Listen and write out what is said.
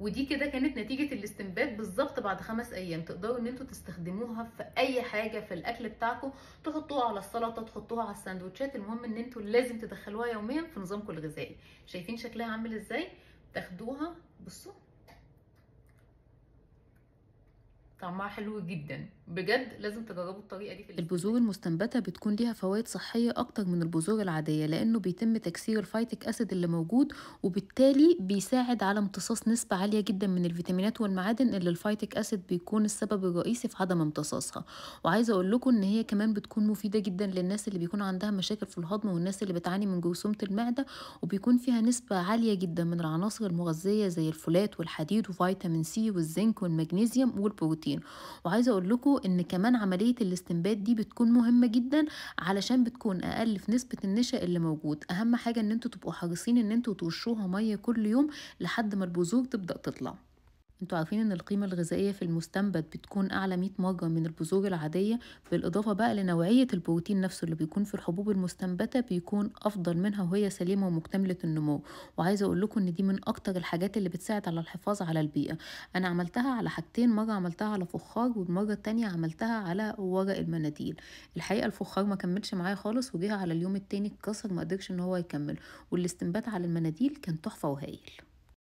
ودي كده كانت نتيجه الاستنبات بالظبط بعد خمس ايام تقدروا ان انتوا تستخدموها في اي حاجه في الاكل بتاعكم تحطوها على السلطه تحطوها على السندوتشات المهم ان انتوا لازم تدخلوها يوميا في نظامكم الغذائي شايفين شكلها عامل ازاي تاخدوها بصوا طعمها حلو جدا بجد لازم تجربوا الطريقه دي في البذور المستنبته بتكون ليها فوائد صحيه اكتر من البذور العاديه لانه بيتم تكسير الفايتك اسيد اللي موجود وبالتالي بيساعد على امتصاص نسبه عاليه جدا من الفيتامينات والمعادن اللي الفايتك اسيد بيكون السبب الرئيسي في عدم امتصاصها وعايزه اقول لكم ان هي كمان بتكون مفيده جدا للناس اللي بيكون عندها مشاكل في الهضم والناس اللي بتعاني من جرثومه المعده وبيكون فيها نسبه عاليه جدا من العناصر المغذيه زي الفولات والحديد وفيتامين سي والزنك والمغنيسيوم والبروتين وعايزه اقول لكم ان كمان عملية الاستنبات دي بتكون مهمة جدا علشان بتكون اقل في نسبة النشا اللي موجود اهم حاجة ان انتوا تبقوا حريصين ان انتوا ترشوها مية كل يوم لحد ما البذور تبدأ تطلع انتوا عارفين ان القيمة الغذائية في المستنبت بتكون اعلى 100 مرة من البذور العادية بالاضافة بقى لنوعية البروتين نفسه اللي بيكون في الحبوب المستنبتة بيكون افضل منها وهي سليمة ومكتملة النمو وعايزة اقول لكم ان دي من اكتر الحاجات اللي بتساعد على الحفاظ على البيئة انا عملتها على حاجتين مرة عملتها على فخار والمرة التانية عملتها على ورق المناديل الحقيقة الفخار ما كملش معايا خالص وجه على اليوم التاني اتكسر ما قدرش ان هو يكمل والاستنبات على المناديل كان تحفة وهايل